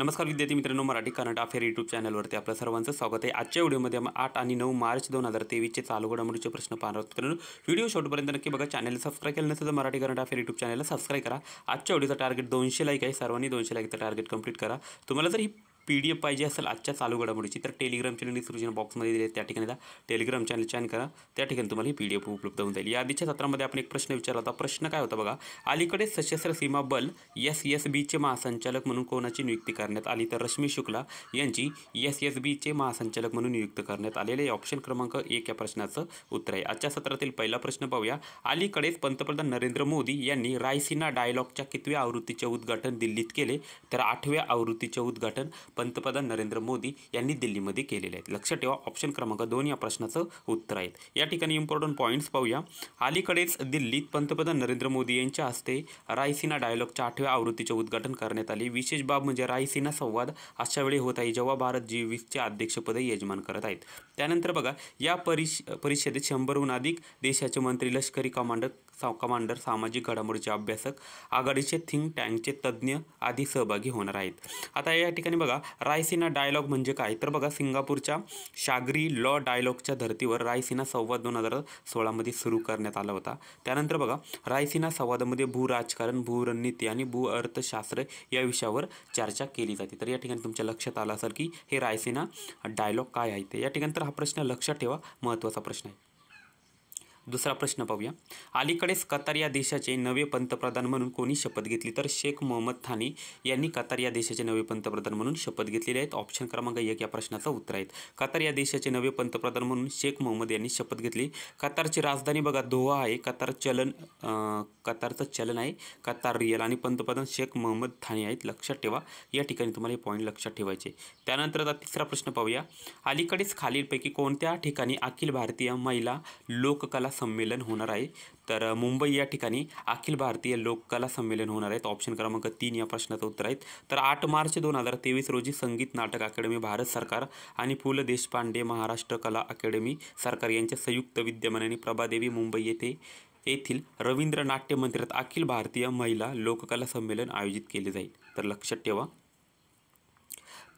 नमस्कार विद्यार्थी मित्रांनो मराठी करंट अफेअर युट्यूब चॅनलवरती आपल्या सर्वांचं स्वागत आहे आजच्या व्हिडिओमध्ये आठ आणि नऊ मार्च दोन हजार तेवीसचे चालू घडामोडीचे प्रश्न पाहणार आहोत मित्रांनो व्हिडिओ शॉर्टपर्यंत नक्की बघा चॅनलला सबस्क्राईब केलं नसेल तर मराठी करंट अफेअर युट्यूब चॅनलला सबस्क्राईब करा आजच्या व्हिडिओचा टार्गेट दोनशे लाईक आहे सर्वांनी दोनशे लाईकचं टार्गेट कंप्लीट करा तुम्हाला जर ही पी डी एफ पाहिजे असेल आजच्या चालू घडामोडीची तर टेलिग्राम चॅनल डिस्क्रिप्शन बॉक्समध्ये दिले त्या ठिकाणी टेलिग्राम चॅनल जॉइन करा त्या ठिकाणी तुम्हाला ही पी डी एफ उपलब्ध होऊन जाईल या आधीच्या सत्रामध्ये आपण एक प्रश्न विचारला होता प्रश्न काय होता बघा अलीकडे सशस्त्र सीमा बल एस एस बीचे महासंचालक म्हणून कोणाची नियुक्ती करण्यात आली तर रश्मी शुक्ला यांची एस एस बीचे महासंचालक म्हणून नियुक्त करण्यात आलेले ऑप्शन क्रमांक एक या प्रश्नाचं उत्तर आहे आजच्या सत्रातील पहिला प्रश्न पाहूया अलीकडेच पंतप्रधान नरेंद्र मोदी यांनी रायसिना डायलॉगच्या कितव्या आवृत्तीचे उद्घाटन दिल्लीत केले तर आठव्या आवृत्तीचे उद्घाटन पंतप्रधान नरेंद्र मोदी यांनी दिल्लीमध्ये केलेले आहेत लक्षात ठेवा ऑप्शन क्रमांक दोन या प्रश्नाचं उत्तर आहेत या ठिकाणी इम्पॉर्टंट पॉईंट्स पाहूया अलीकडेच दिल्लीत पंतप्रधान नरेंद्र मोदी यांच्या हस्ते रायसीना डायलॉगच्या आठव्या आवृत्तीचे उद्घाटन करण्यात आले विशेष बाब म्हणजे रायसीना संवाद अशा वेळी होत आहे जेव्हा भारत जी वीसचे अध्यक्षपद यजमान करत आहेत त्यानंतर बघा या परिष परिषदेत शंभरहून अधिक देशाचे मंत्री लष्करी कमांडर साव कमांडर सामाजिक घडामोडीचे अभ्यासक आघाडीचे थिंक टँकचे तज्ज्ञ आदी सहभागी होणार आहेत आता या ठिकाणी बघा रायसीना डायलॉग म्हणजे काय तर बघा सिंगापूरच्या शागरी लॉ डायलॉगच्या धर्तीवर रायसीना संवाद दोन हजार सोळामध्ये सुरू करण्यात आला होता त्यानंतर बघा रायसीना संवादामध्ये भूराजकारण भूरणनीती आणि भू अर्थशास्त्र या विषयावर चर्चा केली जाते तर या ठिकाणी तुमच्या लक्षात आलं असेल की हे रायसीना डायलॉग काय आहे ते या ठिकाणी तर हा प्रश्न लक्षात ठेवा महत्त्वाचा प्रश्न आहे दुसरा प्रश्न पाहूया अलीकडेच कतार या देशाचे नवे पंतप्रधान म्हणून कोणी शपथ घेतली तर शेख मोहम्मद थानी यांनी कतार या देशाचे नवे पंतप्रधान म्हणून शपथ घेतलेले आहेत ऑप्शन क्रमांक एक या प्रश्नाचं उत्तर आहे कतार या देशाचे नवे पंतप्रधान म्हणून शेख मोहम्मद यांनी शपथ घेतली कतारची राजधानी बघा दोहा आहे कतार चलन कतारचं चलन आहे कतार रियल आणि पंतप्रधान शेख मोहम्मद थानी आहेत लक्षात ठेवा या ठिकाणी तुम्हाला हे पॉईंट लक्षात ठेवायचे त्यानंतर आता तिसरा प्रश्न पाहूया अलीकडेच खालीलपैकी कोणत्या ठिकाणी अखिल भारतीय महिला लोककला संमेलन होणार आहे तर मुंबई या ठिकाणी अखिल भारतीय लोककला संमेलन होणार आहेत ऑप्शन क्रमांक तीन या प्रश्नाचं उत्तर आहेत तर आठ मार्च दोन हजार तेवीस रोजी संगीत नाटक अकॅडमी भारत सरकार आणि पु ल देशपांडे महाराष्ट्र कला अकॅडमी सरकार यांच्या संयुक्त विद्यमानाने प्रभादेवी मुंबई येथे येथील रवींद्र नाट्य मंदिरात अखिल भारतीय महिला लोककला संमेलन आयोजित केले जाईल तर लक्षात ठेवा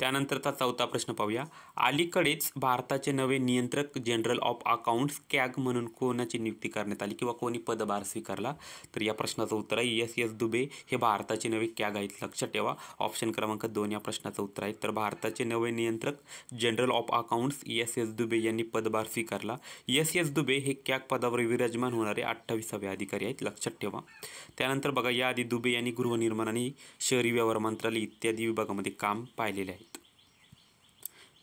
त्यानंतरचा चौथा प्रश्न पाहूया अलीकडेच भारताचे नवे नियंत्रक जनरल ऑफ अकाउंट्स कॅग म्हणून कोणाची नियुक्ती करण्यात आली किंवा कोणी पदभार स्वीकारला तर या प्रश्नाचं उत्तर आहे एस एस दुबे हे भारताचे नवे कॅग आहेत लक्षात ठेवा ऑप्शन क्रमांक दोन या प्रश्नाचं उत्तर आहे तर भारताचे नवे नियंत्रक general of accounts S S Dubey यांनी पदभार स्वीकारला एस एस दुबे हे कॅग पदावर विराजमान होणारे अठ्ठावीसावे अधिकारी आहेत लक्षात ठेवा त्यानंतर बघा याआधी दुबे यांनी गृहनिर्माण आणि शहरी व्यवहार मंत्रालय इत्यादी विभागामध्ये काम पाहिलेले आहे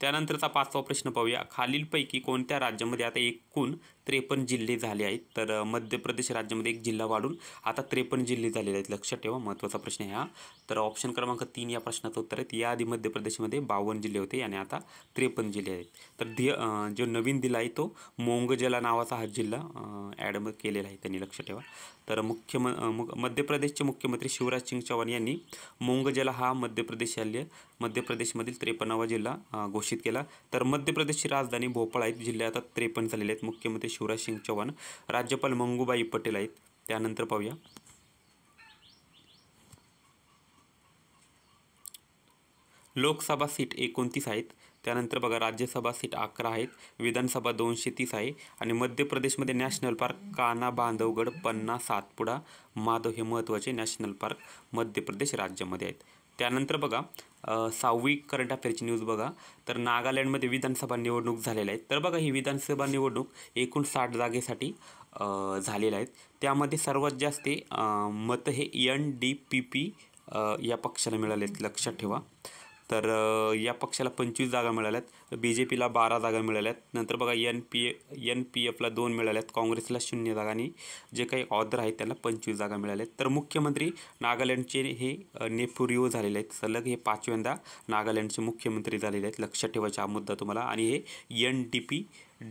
त्यानंतरचा पाचवा प्रश्न पाहूया खालीलपैकी कोणत्या राज्यामध्ये आता एकूण त्रेपन्न जिल्हे झाले आहेत तर मध्य प्रदेश राज्यामध्ये एक जिल्हा वाढून आता त्रेपन्न जिल्हे झालेले आहेत लक्षात ठेवा महत्त्वाचा प्रश्न आहे हा तर ऑप्शन क्रमांक तीन या प्रश्नाचं उत्तर आहेत याआधी मध्य प्रदेशमध्ये बावन्न जिल्हे होते आणि आता त्रेपन्न जिल्हे आहेत तर धी जो नवीन दिला आहे तो मोंगजला नावाचा हा जिल्हा ॲड केलेला आहे त्यांनी लक्ष ठेवा तर मुख्य मध्य प्रदेशचे मुख्यमंत्री शिवराज सिंग चौहान यांनी मोंगजला हा मध्य प्रदेशाल्य मध्य प्रदेशमधील त्रेपन्नावा जिल्हा घोषित केला तर मध्य प्रदेशची राजधानी भोपाळ आहेत जिल्हे आता त्रेपन्न झालेले आहेत मुख्यमंत्री शिवराज सिंग चौहान राज्यपाल मंगूबाई पटेल आहेत त्यानंतर पाहूया लोकसभा सीट एकोणतीस आहेत त्यानंतर बघा राज्यसभा सीट अकरा आहेत विधानसभा दोनशे तीस आहे आणि मध्य प्रदेशमध्ये नॅशनल पार्क काना बांधवगड पन्ना सातपुडा माधव हे महत्त्वाचे नॅशनल पार्क मध्य प्रदेश राज्यामध्ये आहेत त्यानंतर बघा सहावी करंट अफेअरची न्यूज बघा तर नागालँडमध्ये विधानसभा निवडणूक झालेल्या आहेत तर बघा ही विधानसभा निवडणूक एकूण साठ जागेसाठी झालेल्या आहेत त्यामध्ये सर्वात जास्त मतं हे एन डी पी पी या पक्षाला मिळाले आहेत लक्षात ठेवा तर या पक्षाला पंचवीस जागा मिळाल्यात बी जे पीला बारा जागा मिळाल्यात नंतर बघा एन पी एन पी एफला दोन मिळाल्यात काँग्रेसला शून्य जागा आणि जे काही ऑर्डर आहेत त्यांना पंचवीस जागा मिळाल्यात तर मुख्यमंत्री नागालँडचे हे नेफुरिओ झालेले आहेत सलग हे पाचव्यांदा नागालँडचे मुख्यमंत्री झालेले आहेत लक्षात ठेवायचा हा मुद्दा तुम्हाला आणि हे N D P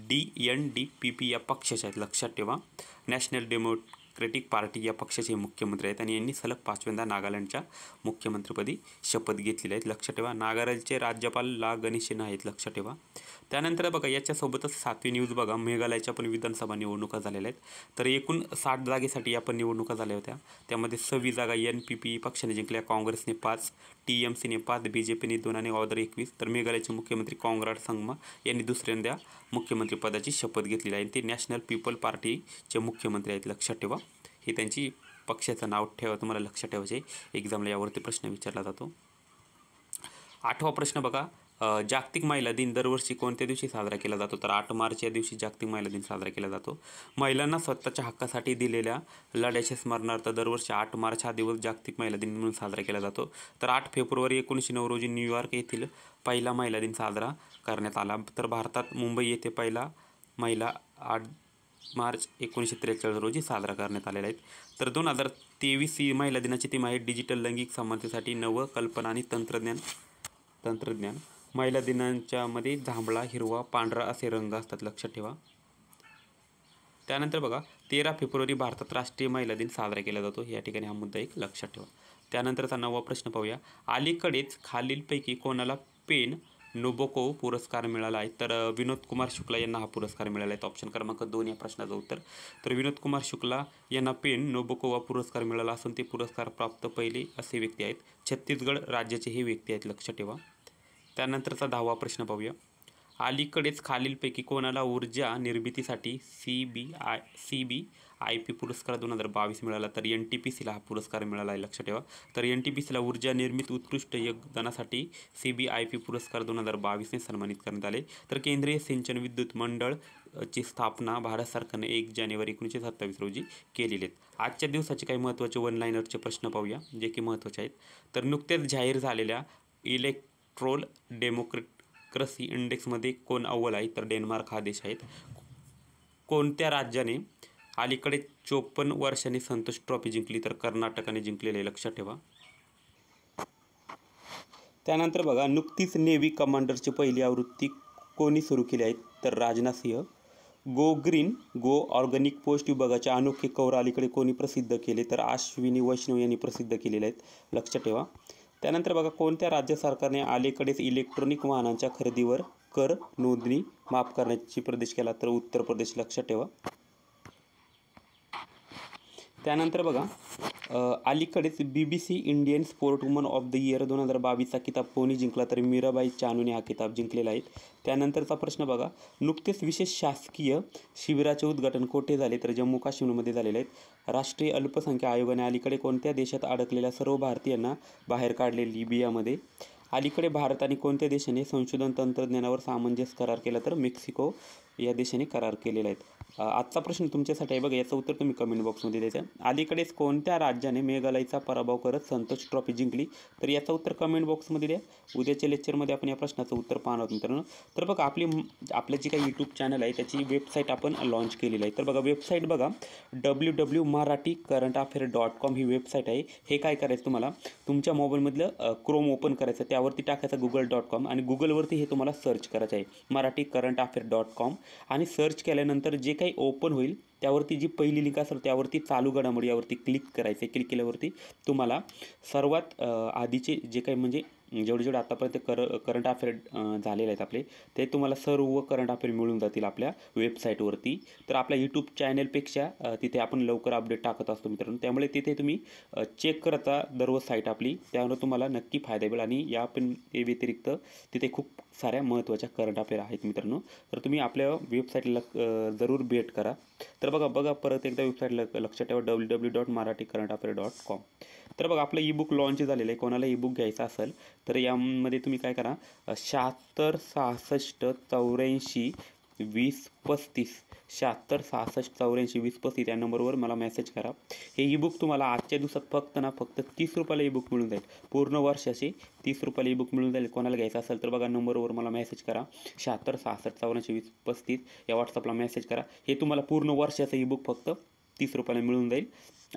D N D P P या पक्षाचे आहेत लक्षात ठेवा नॅशनल डेमो डेमोक्रेटिक पार्टी या पक्षाचे मुख्यमंत्री आहेत आणि यांनी सलग पाचव्यांदा नागालँडच्या मुख्यमंत्रीपदी शपथ घेतलेली आहेत लक्ष ठेवा नागालँडचे राज्यपाल ला गणेशन आहेत लक्ष ठेवा त्यानंतर बघा याच्यासोबतच सातवी न्यूज बघा मेघालयाच्या पण विधानसभा निवडणुका झालेल्या आहेत तर एकूण साठ जागेसाठी या पण निवडणुका झाल्या होत्या त्यामध्ये सव्वी जागा एन पी पी पक्षाने जिंकल्या काँग्रेसने पाच टी एम सीने पाच बी जे पीने दोन आणि ऑदर एकवीस तर मेघालयाचे मुख्यमंत्री काँग्राड संगमा यांनी दुसऱ्यांदा मुख्यमंत्रीपदाची शपथ घेतलेली आहे ते नॅशनल पीपल पार्टीचे मुख्यमंत्री आहेत लक्षात ठेवा हे त्यांची पक्षाचं नाव ठेवा तुम्हाला लक्षात ठेवायचे एक्झामला यावरती प्रश्न विचारला जातो आठवा प्रश्न बघा जागतिक महिला दिन दरवर्षी कोणत्या दिवशी साजरा केला जातो तर आठ मार्च या दिवशी जागतिक महिला दिन साजरा केला जातो महिलांना स्वतःच्या हक्कासाठी दिलेल्या लढ्याच्या स्मरणार्थ दरवर्षी आठ मार्च हा दिवस जागतिक महिला दिन म्हणून साजरा केला जातो तर आठ फेब्रुवारी एकोणीसशे नऊ रोजी न्यूयॉर्क येथील पहिला महिला दिन साजरा करण्यात आला तर भारतात मुंबई येथे पहिला महिला आठ मार्च एकोणीसशे त्रेचाळीस रोजी साजरा करण्यात आलेला आहे तर दोन हजार तेवीस ही महिला दिनाची थीम आहे डिजिटल लैंगिक समानतेसाठी नवं कल्पना आणि तंत्रज्ञान तंत्रज्ञान महिला दिनांच्या मध्ये जांभळा हिरवा पांढरा असे रंग असतात लक्षात ठेवा त्यानंतर बघा तेरा फेब्रुवारी भारतात राष्ट्रीय महिला दिन साजरा केला जातो या ठिकाणी हा मुद्दा एक लक्षात ठेवा त्यानंतरचा नवा प्रश्न पाहूया अलीकडेच खालीलपैकी कोणाला पेन नोबोको पुरस्कार मिळाला आहे तर विनोद कुमार शुक्ला यांना हा पुरस्कार मिळाला आहे ऑप्शन क्रमांक दोन या प्रश्नाचं उत्तर तर विनोद कुमार शुक्ला यांना पेन नोबोको पुरस्कार मिळाला असून ते पुरस्कार प्राप्त पहिले असे व्यक्ती आहेत छत्तीसगड राज्याचे हे व्यक्ती आहेत लक्षात ठेवा त्यानंतरचा दहावा प्रश्न पाहूया अलीकडेच खालीलपैकी कोणाला ऊर्जा निर्मितीसाठी C B I C B I P पुरस्कार दोन हजार बावीस मिळाला तर एन टी पी सीला हा पुरस्कार मिळाला आहे लक्षात ठेवा तर एन टी पी सीला ऊर्जा निर्मित उत्कृष्ट योगदानासाठी सी बी आय पी पुरस्कार दोन हजार बावीसने सन्मानित करण्यात आले तर केंद्रीय सिंचन विद्युत मंडळ ची स्थापना भारत सरकारने एक जानेवारी एकोणीसशे सत्तावीस रोजी केलेली आहेत आजच्या दिवसाचे काही महत्त्वाचे वन लाईनरचे प्रश्न पाहूया जे की महत्त्वाचे आहेत तर नुकतेच जाहीर झालेल्या इलेक्ट डेमोक्रेसी डेमोक्रेक्रसी इंडेक्समध्ये कोण अव्वल आहे तर डेन्मार्क हा देश आहे कोणत्या राज्याने अलीकडे चोपन्न वर्षांनी संतोष ट्रॉफी जिंकली तर कर्नाटकाने जिंकलेले लक्षात ठेवा त्यानंतर बघा नुकतीच नेव्ही कमांडरची पहिली आवृत्ती कोणी सुरू केली आहे तर Rajnath Singh go green go organic post विभागाच्या अनोखे कौर अलीकडे कोणी प्रसिद्ध केले तर आश्विनी वैष्णव यांनी प्रसिद्ध केलेले आहेत लक्षात ठेवा त्यानंतर बघा कोणत्या राज्य सरकारने अलीकडेच इलेक्ट्रॉनिक वाहनांच्या खरेदीवर कर नोंदणी माफ करण्याची प्रदेश केला तर उत्तर प्रदेश लक्षात ठेवा त्यानंतर बघा अलीकडेच B B C Indian sport woman of the year दोन हजार बावीसचा किताब कोणी जिंकला तर मीराबाई चानूने हा किताब जिंकलेला आहे त्यानंतरचा प्रश्न बघा नुकतेच विशेष शासकीय शिबिराचे उद्घाटन कोठे झाले तर जम्मू काश्मीरमध्ये झालेले आहेत राष्ट्रीय अल्पसंख्या आयोगाने अलीकडे कोणत्या देशात अडकलेल्या सर्व भारतीयांना बाहेर काढले लिबियामध्ये अलीकडे भारत आणि कोणत्या देशाने संशोधन तंत्रज्ञानावर सामंजस्य करार केला तर मेक्सिको या देशाने करार केलेला आहे आजचा प्रश्न तुमच्यासाठी आहे बघा याचं उत्तर तुम्ही कमेंट बॉक्समध्ये द्यायचं अलीकडेच कोणत्या राज्याने मेघालयचा पराभव करत संतोष ट्रॉफी जिंकली तर याचं उत्तर कमेंट बॉक्समध्ये द्या उद्याच्या लेक्चरमध्ये आपण या प्रश्नाचं उत्तर पाहणार आहोत मित्रांनो तर बघा आपली आपलं जी काही यूट्यूब चॅनल आहे त्याची वेबसाईट आपण लॉन्च केलेली आहे तर बघा वेबसाईट बघा W W Marathi current affair dot com ही वेबसाईट आहे हे काय करायचं तुम्हाला तुमच्या मोबाईलमधलं क्रोम ओपन करायचं त्यावरती टाकायचं गुगल डॉट कॉम आणि गुगलवरती हे तुम्हाला सर्च करायचं आहे Marathi current affair dot com आणि सर्च केल्यानंतर जे काही ओपन होईल त्यावरती जी पहिली लिंक असेल त्यावरती चालू घडामोडी यावरती क्लिक करायचे क्लिक केल्यावरती तुम्हाला सर्वात आधीचे जे काही म्हणजे जेवढे जेवढे आतापर्यंत कर करंट अफेअर झालेले आहेत आपले ते तुम्हाला सर्व करंट अफेअर मिळून जातील आपल्या वेबसाईटवरती तर आपल्या यूट्यूब चॅनेलपेक्षा तिथे आपण लवकर अपडेट टाकत असतो मित्रांनो त्यामुळे तिथे तुम्ही चेक करता दररोज साईट आपली त्यामुळे तुम्हाला नक्की फायदा मिळेल आणि या पण व्यतिरिक्त तिथे खूप साऱ्या महत्त्वाच्या करंट अफेअर आहेत मित्रांनो तर तुम्ही आपल्या वेबसाईटला जरूर भेट करा तर बघा बघा परत एकदा वेबसाईटला लक्षात ठेवा W W dot Marathi current affair dot com तर बघा आपलं ई बुक लॉन्च झालेलं आहे कोणाला ई बुक घ्यायचं असेल तर यामध्ये तुम्ही काय करा शहात्तर सहासष्ट चौऱ्याऐंशी वीस पस्तीस शहात्तर सहासष्ट चौऱ्याऐंशी वीस पस्तीस या नंबरवर मला मेसेज करा हे ईबुक बुक तुम्हाला आजच्या दिवसात फक्त ना फक्त तीस रुपयाला ई बुक मिळून जाईल पूर्ण वर्षाचे तीस रुपयाला ई बुक मिळून जाईल कोणाला घ्यायचं असेल तर बघा नंबरवर मला मेसेज करा शहात्तर सहासष्ट चौऱ्याऐंशी वीस पस्तीस या व्हॉट्सअपला मेसेज करा हे तुम्हाला पूर्ण वर्षाचं ईबुक बुक फक्त तीस रुपयाला मिळून जाईल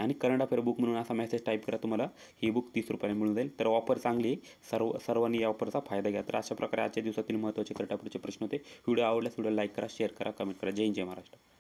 आणि करंट अफेअर बुक म्हणून असा मेसेज टाईप करा तुम्हाला ही बुक तीस रुपयाला मिळून जाईल तर ऑफर चांगली आहे सर्व सर्वांनी या ऑफरचा फायदा घ्या तर अशा प्रकारे आजच्या दिवसातील महत्त्वाचे अफेअरचे प्रश्न होते व्हिडिओ आवडल्यास व्हिडिओ लाईक करा शेअर करा कमेंट करा जय जय महाराष्ट्र